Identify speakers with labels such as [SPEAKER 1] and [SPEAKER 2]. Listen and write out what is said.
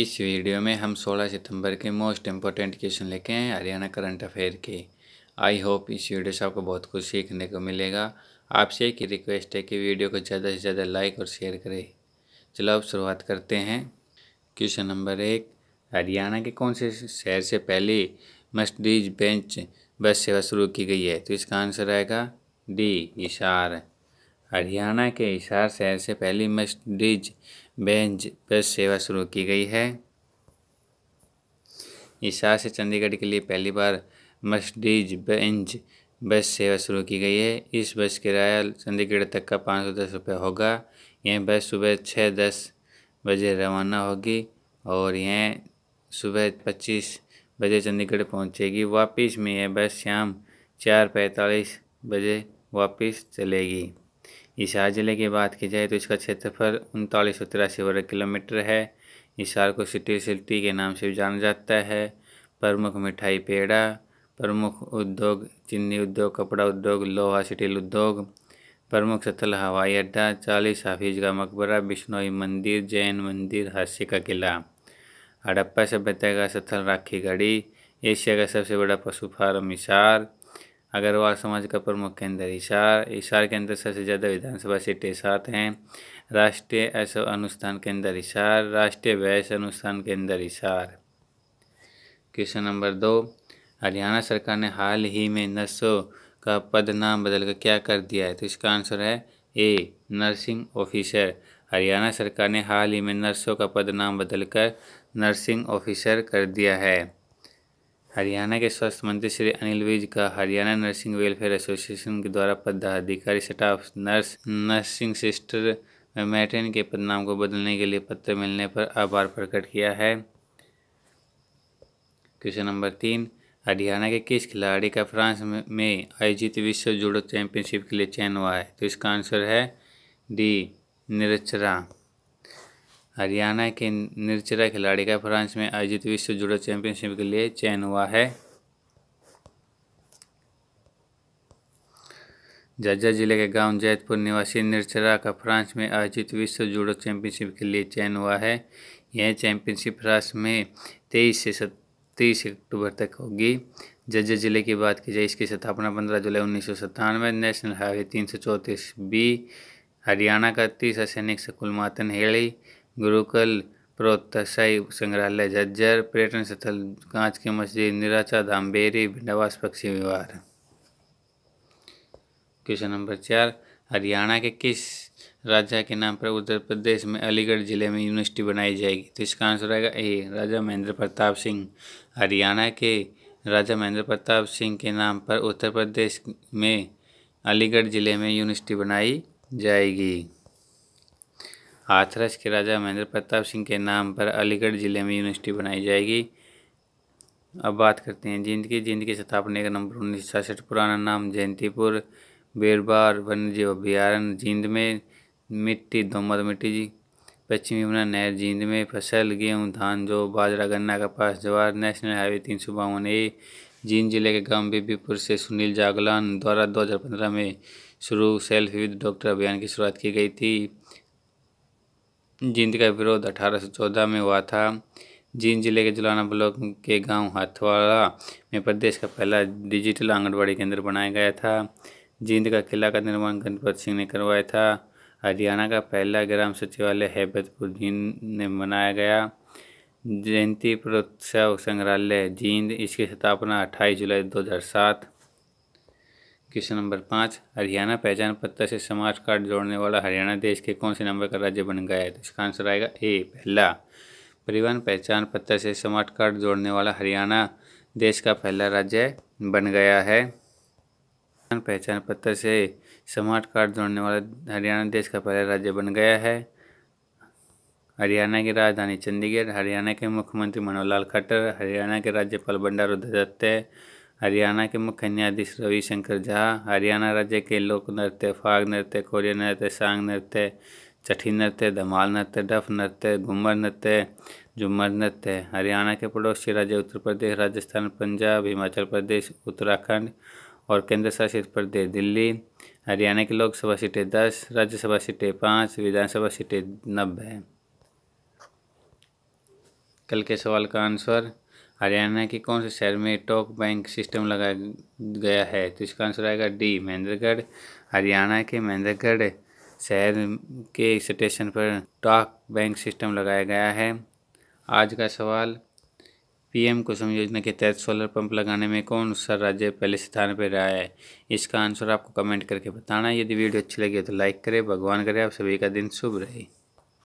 [SPEAKER 1] इस वीडियो में हम 16 सितंबर के मोस्ट इम्पोर्टेंट क्वेश्चन लेके हैं हरियाणा करंट अफेयर के आई होप इस वीडियो से आपको बहुत कुछ सीखने को मिलेगा आपसे एक ही रिक्वेस्ट है कि वीडियो को ज़्यादा से ज़्यादा लाइक और शेयर करें चलो अब शुरुआत करते हैं क्वेश्चन नंबर एक हरियाणा के कौन से शहर से पहले मस्टीज बेंच बस सेवा शुरू की गई है तो इसका आंसर आएगा डी इशार हरियाणा के इशार शहर से पहली मस्टडीज बेंच बस सेवा शुरू की गई है हिसार से चंडीगढ़ के लिए पहली बार मस्डीज बेंच बस सेवा शुरू की गई है इस बस किराया चंडीगढ़ तक का पाँच सौ दस रुपये होगा यह बस सुबह छः दस बजे रवाना होगी और यह सुबह पच्चीस बजे चंडीगढ़ पहुंचेगी वापस में यह बस शाम चार पैंतालीस बजे वापस चलेगी हिसार जिले की बात की जाए तो इसका क्षेत्रफल उनतालीस सौ तिरासी वर्ग किलोमीटर है हिसार को सिटी सिटी के नाम से भी जाना जाता है प्रमुख मिठाई पेड़ा प्रमुख उद्योग चीनी उद्योग कपड़ा उद्योग लोहा सिटील उद्योग प्रमुख स्थल हवाई अड्डा चालीस हाफिज का मकबरा बिश्नोई मंदिर जैन मंदिर हर्षी का किला हड़प्पा सभ्यता का स्थल राखी गढ़ी एशिया का सबसे बड़ा पशु फार्म हिसार अग्रवाल समाज का प्रमुख केंद्र हिसार हिसार के अंदर सबसे ज़्यादा विधानसभा सीटें सात हैं राष्ट्रीय ऐसा अनुष्ठान केंद्र हिसार राष्ट्रीय व्यस अनुष्ठान केंद्र हिसार क्वेश्चन नंबर दो हरियाणा सरकार ने हाल ही में नर्सों का पद नाम बदलकर क्या कर दिया है तो इसका आंसर है ए नर्सिंग ऑफिसर हरियाणा सरकार ने हाल ही में नर्सों का पद नाम बदलकर नर्सिंग ऑफिसर कर दिया है हरियाणा के स्वास्थ्य मंत्री श्री अनिल विज का हरियाणा नर्सिंग वेलफेयर एसोसिएशन के द्वारा पदाधिकारी staff nurse nursing sister matron के पदनाम को बदलने के लिए पत्र मिलने पर आभार प्रकट किया है क्वेश्चन नंबर तीन हरियाणा के किस खिलाड़ी का फ्रांस में आयोजित विश्व जूडो चैंपियनशिप के लिए चयन हुआ है तो इसका आंसर है डी निरचरा हरियाणा के निर्चरा खिलाड़ी का फ्रांस में आयोजित विश्व जूडो चैंपियनशिप के लिए चयन हुआ है जाजा जिले के गांव जैतपुर निवासी निर्चरा का फ्रांस में आयोजित विश्व जूडो चैंपियनशिप के लिए चयन हुआ है यह चैंपियनशिप फ्रांस में तेईस से सत्तीस अक्टूबर तक होगी जज्जा जिले की बात की जाए इसकी स्थापना पंद्रह जुलाई उन्नीस सौ सत्तानवे नेशनल हाईवे तीन सौ चौंतीस बी हरियाणा का तीसरा सैनिक सकुल मातन हेड़ी गुरुकुल प्रोत्साही संग्रहालय झज्जर पर्यटन स्थल कांच की मस्जिद निराचा धाम बेरी नवास पक्षी विवार क्वेश्चन नंबर चार हरियाणा के किस राजा के नाम पर उत्तर प्रदेश में अलीगढ़ जिले में यूनिवर्सिटी बनाई जाएगी तो इसका आंसर आएगा ए राजा महेंद्र प्रताप सिंह हरियाणा के राजा महेंद्र प्रताप सिंह के नाम पर उत्तर प्रदेश में अलीगढ़ ज़िले में यूनिवर्सिटी बनाई जाएगी हाथरस के राजा महेंद्र प्रताप सिंह के नाम पर अलीगढ़ ज़िले में यूनिवर्सिटी बनाई जाएगी अब बात करते हैं जिंदगी जिंद की स्थापना का नंबर उन्नीस सौ छियासठ पुराना नाम जयंतीपुर बेरबार वन्यजीव अभ्यारण्य जींद में मिट्टी दोमद मिट्टी जी पश्चिमी यमुना नहर जींद में फसल गेहूं धान जो बाजरा गन्ना कपास जवार नेशनल हाईवे तीन सौ बावन ए जींद जिले के गांव बीबीपुर से सुनील जागलान द्वारा 2015 में शुरू सेल्फ विद डॉक्टर अभियान की शुरुआत की गई थी जींद का विरोध अठारह सौ चौदह में हुआ था जींद जिले के जुलाना ब्लॉक के गांव हाथवाड़ा में प्रदेश का पहला डिजिटल आंगनबाड़ी केंद्र बनाया गया था जींद का किला का निर्माण गणपत सिंह ने करवाया था हरियाणा का पहला ग्राम सचिवालय हैबतपुर जींद ने बनाया गया जयंती प्रोत्सव संग्रहालय जींद इसकी स्थापना अट्ठाईस जुलाई दो क्वेश्चन नंबर पाँच हरियाणा पहचान पत्र से समाज कार्ड जोड़ने वाला हरियाणा देश के कौन से नंबर का राज्य बन गया है तो इसका आंसर आएगा ए पहला परिवहन पहचान पत्र से स्मार्ट कार्ड जोड़ने वाला हरियाणा देश का पहला राज्य बन गया है पहचान पत्र से स्मार्ट कार्ड जोड़ने वाला हरियाणा देश का पहला राज्य बन गया है हरियाणा की राजधानी चंडीगढ़ हरियाणा के मुख्यमंत्री मनोहर लाल खट्टर हरियाणा के राज्यपाल बंडारू दत्तात्रेय हरियाणा के मुख्य न्यायाधीश रविशंकर झा हरियाणा राज्य के लोक नृत्य फाग नृत्य कोरिया नृत्य सांग नृत्य चठी नृत्य धमाल नृत्य डफ नृत्य घूमर नृत्य झुमर नृत्य हरियाणा के पड़ोसी राज्य उत्तर प्रदेश राजस्थान पंजाब हिमाचल प्रदेश उत्तराखंड और केंद्र शासित प्रदेश दिल्ली हरियाणा की लोकसभा सीटें दस राज्यसभा सीटें पाँच विधानसभा सीटें नब्बे कल के सवाल का आंसर हरियाणा के कौन से शहर में टॉप बैंक सिस्टम लगाया गया है तो इसका आंसर आएगा डी महेंद्रगढ़ हरियाणा के महेंद्रगढ़ शहर के स्टेशन पर टॉक बैंक सिस्टम लगाया गया है आज का सवाल पीएम कुसुम योजना के तहत सोलर पंप लगाने में कौन सा राज्य पहले स्थान पर रहा है इसका आंसर आपको कमेंट करके बताना यदि वीडियो अच्छी लगी तो लाइक करें भगवान करे आप सभी का दिन शुभ रहे